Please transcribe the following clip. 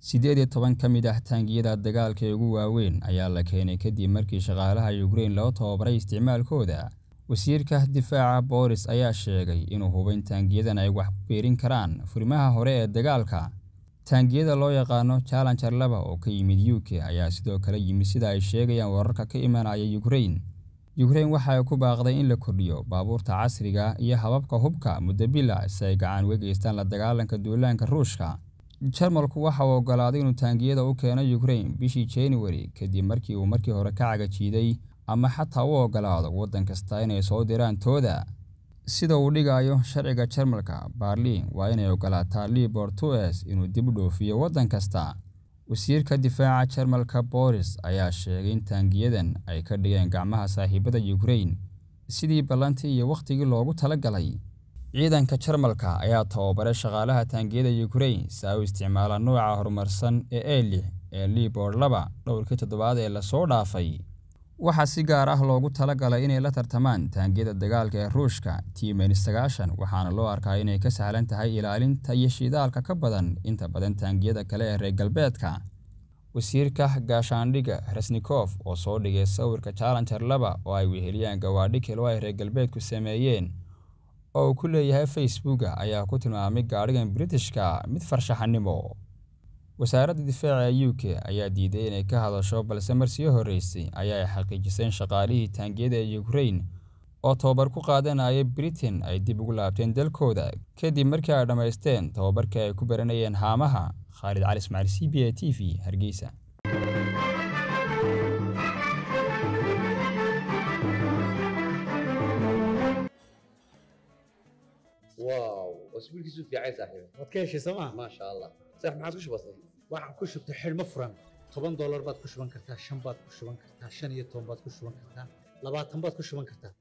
siddeed iyo toban ka mid ah taangiyada dagaalka ee ugu waaweyn ayaa la keenay kadib markii shaqaalaha yukrein loo tababaray isticmaalkooda wasiirka difaaca boolis ayaa sheegay inuu hubayn taangiyadan ay wax beerin karaan furimaha hore ee dagaalka taangiyada loo yaqaano jallenger laba oo ka yimid u k ayaa sidoo kale yimid sida ay sheegayaan wararka ka imanaya yukrein yukrein waxa ay ku baaqday in la kordhiyo baabuurta casriga iyo hababka hubka muddo ah si ay gacan uga la dagaalanka duulaanka ruushka jarmalku waxa uu oggolaaday inuu taangiyada u keeno ukrain bishii januari kadib markii uu markii hore ka cagajiiday ama xataa u ogolaado waddan kasta inay soo diraan tooda sida uu dhigaayo sharciga jarmalka baarliin waa inay oggolaataa libor tus inuu dib u dhoofiyo waddan kasta wasiirka difaaca jarmalka boris ayaa sheegay in taangiyadan ay ka dhigeen gacmaha saaxiibada yukrain sidii ballantii iyo wakhtigii loogu tala galay ciidanka jarmalka ayaa tababaray shaqaalaha taangiyada yukrain si ay u isticmaala nuuca horumarsan ee elix ee liibord laba dhowrkii toddobaad ee lasoo dhaafay waxaa si gaar ah loogu talagalay inay la tartamaan taangiyada dagaalka ee ruushka timin sagaashan waxaana loo arkaa inay ka sahlan tahay ilaalinta iyo shidaalka ka badan inta badan taangiyada kale ee reer galbeedka wasiirka gaashaandhiga rasnikof oo soo dhigay sawirka jallenger laba oo ay weheliyaan gawaadhi kelo ay reer galbeedku sameeyeen oo uu ku leeyahay facebooka ayaa ku tilmaamay gaadhigan Britishka mid farshaxanimo wasaaradda difaaca k ayaa diiday inay ka hadasho balse marsiyo horreysay ayaa ay xaqiijisay shaqaalihii taangiyada ee ukrain oo tababar ku qaadanaya Britain ay dib ugu laabteen dalkooda kadib markii ay dhammaysteen tababarka ay ku baranayeen haamaha Khalid Cali Ismaaciil t v Hargeysa waaw cusbuulkiisu fiican saaxiib waad ka heshay soo ma maasha allah saaxiib maxaad ku shubatay waxaan ku shubtay xidhmo furan toban doolar baad ku shuban kartaa shan baad ku shuban kartaa shan iyo toban baad ku shuban kartaa labaatan baad ku shuban kartaa